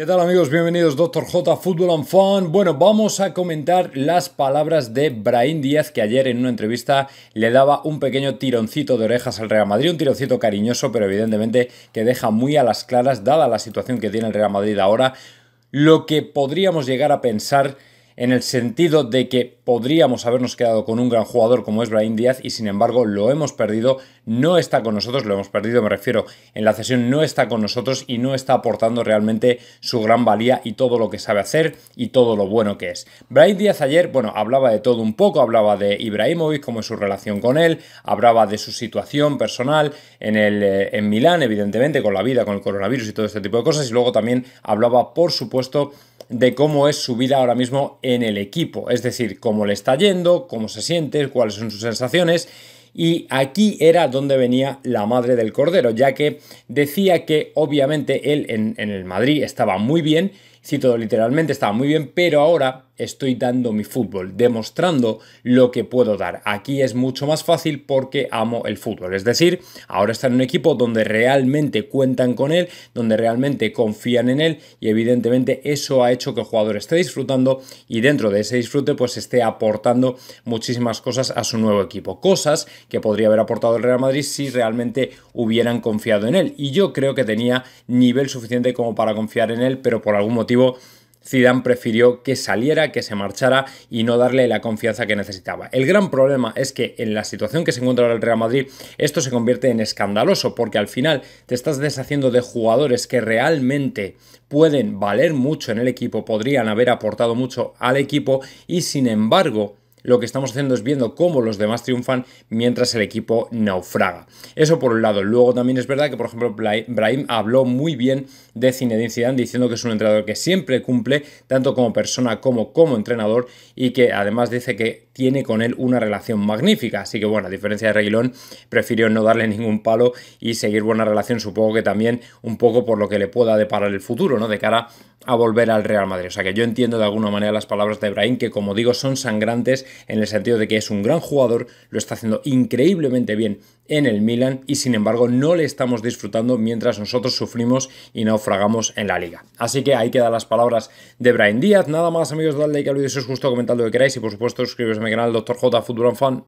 ¿Qué tal amigos? Bienvenidos Doctor J Fútbol and Fun. Bueno, vamos a comentar las palabras de Brahim Díaz que ayer en una entrevista le daba un pequeño tironcito de orejas al Real Madrid, un tironcito cariñoso pero evidentemente que deja muy a las claras, dada la situación que tiene el Real Madrid ahora, lo que podríamos llegar a pensar en el sentido de que podríamos habernos quedado con un gran jugador como es Brahim Díaz y sin embargo lo hemos perdido no está con nosotros, lo hemos perdido, me refiero, en la sesión no está con nosotros y no está aportando realmente su gran valía y todo lo que sabe hacer y todo lo bueno que es. Brian Díaz ayer, bueno, hablaba de todo un poco, hablaba de Ibrahimovic, cómo es su relación con él, hablaba de su situación personal en, el, eh, en Milán, evidentemente, con la vida, con el coronavirus y todo este tipo de cosas, y luego también hablaba, por supuesto, de cómo es su vida ahora mismo en el equipo, es decir, cómo le está yendo, cómo se siente, cuáles son sus sensaciones y aquí era donde venía la madre del Cordero, ya que decía que obviamente él en, el Madrid estaba muy bien si todo literalmente estaba muy bien, pero ahora estoy dando mi fútbol, demostrando lo que puedo dar. Aquí es mucho más fácil porque amo el fútbol. Es decir, ahora está en un equipo donde realmente cuentan con él, donde realmente confían en él y evidentemente eso ha hecho que el jugador esté disfrutando y dentro de ese disfrute pues esté aportando muchísimas cosas a su nuevo equipo. Cosas que podría haber aportado el Real Madrid si realmente hubieran confiado en él. Y yo creo que tenía nivel suficiente como para confiar en él, pero por algún motivo motivo Zidane prefirió que saliera, que se marchara y no darle la confianza que necesitaba. El gran problema es que en la situación que se encuentra ahora el Real Madrid, esto se convierte en escandaloso porque al final te estás deshaciendo de jugadores que realmente pueden valer mucho en el equipo, podrían haber aportado mucho al equipo y sin embargo lo que estamos haciendo es viendo cómo los demás triunfan mientras el equipo naufraga. Eso por un lado. Luego también es verdad que, por ejemplo, Brahim habló muy bien de Zinedine Zidane diciendo que es un entrenador que siempre cumple, tanto como persona como como entrenador, y que además dice que tiene con él una relación magnífica. Así que bueno, a diferencia de Reguilón, prefirió no darle ningún palo y seguir buena relación, supongo que también un poco por lo que le pueda deparar el futuro, ¿no? De cara a volver al Real Madrid. O sea que yo entiendo de alguna manera las palabras de Ibrahim, que como digo son sangrantes en el sentido de que es un gran jugador, lo está haciendo increíblemente bien en el Milan y sin embargo no le estamos disfrutando mientras nosotros sufrimos y naufragamos en la liga. Así que ahí quedan las palabras de Brian Díaz. Nada más amigos, dadle like al vídeo si os gustó, comentad lo que queráis y por supuesto suscribiros a mi canal Dr. J Futuro Fan.